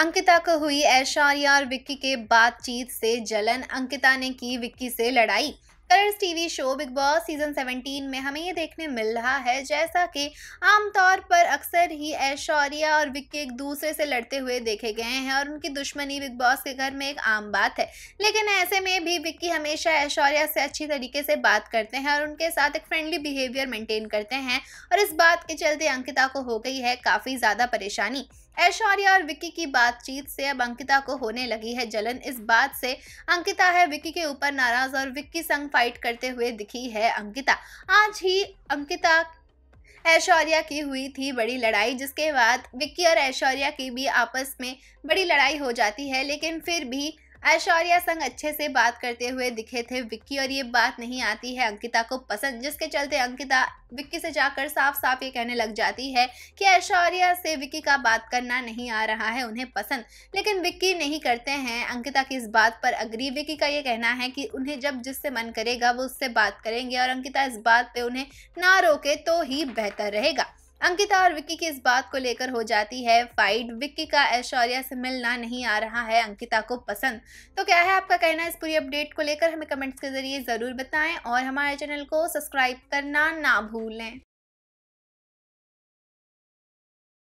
अंकिता को हुई ऐश्वर्या और विक्की के बातचीत से जलन अंकिता ने की विक्की से लड़ाई Colors TV show Bigg Boss season 17 में हमें ये देखने मिल रहा है जैसा कि आमतौर पर अक्सर ही ऐश्वर्या और विक्की एक दूसरे से लड़ते हुए देखे गए हैं और उनकी दुश्मनी बिग बॉस के घर में एक आम बात है लेकिन ऐसे में भी विक्की हमेशा ऐश्वर्या से अच्छी तरीके से बात करते हैं और उनके साथ एक फ्रेंडली बिहेवियर मेंटेन करते हैं और इस बात के चलते अंकिता को हो गई है काफ़ी ज़्यादा परेशानी ऐश्वर्या और विक्की की बातचीत से अब अंकिता को होने लगी है जलन इस बात से अंकिता है विक्की के ऊपर नाराज और विक्की संग फाइट करते हुए दिखी है अंकिता आज ही अंकिता ऐश्वर्या की हुई थी बड़ी लड़ाई जिसके बाद विक्की और ऐश्वर्या की भी आपस में बड़ी लड़ाई हो जाती है लेकिन फिर भी ऐश्वर्या संग अच्छे से बात करते हुए दिखे थे विक्की और ये बात नहीं आती है अंकिता को पसंद जिसके चलते अंकिता विक्की से जाकर साफ साफ ये कहने लग जाती है कि ऐश्वर्या से विक्की का बात करना नहीं आ रहा है उन्हें पसंद लेकिन विक्की नहीं करते हैं अंकिता की इस बात पर अग्री विक्की का ये कहना है कि उन्हें जब जिससे मन करेगा वो उससे बात करेंगे और अंकिता इस बात पर उन्हें ना रोके तो ही बेहतर रहेगा अंकिता और विक्की की इस बात को लेकर हो जाती है फाइट विक्की का ऐश्वर्या से मिलना नहीं आ रहा है अंकिता को पसंद तो क्या है आपका कहना इस पूरी अपडेट को लेकर हमें कमेंट्स के जरिए ज़रूर बताएं और हमारे चैनल को सब्सक्राइब करना ना भूलें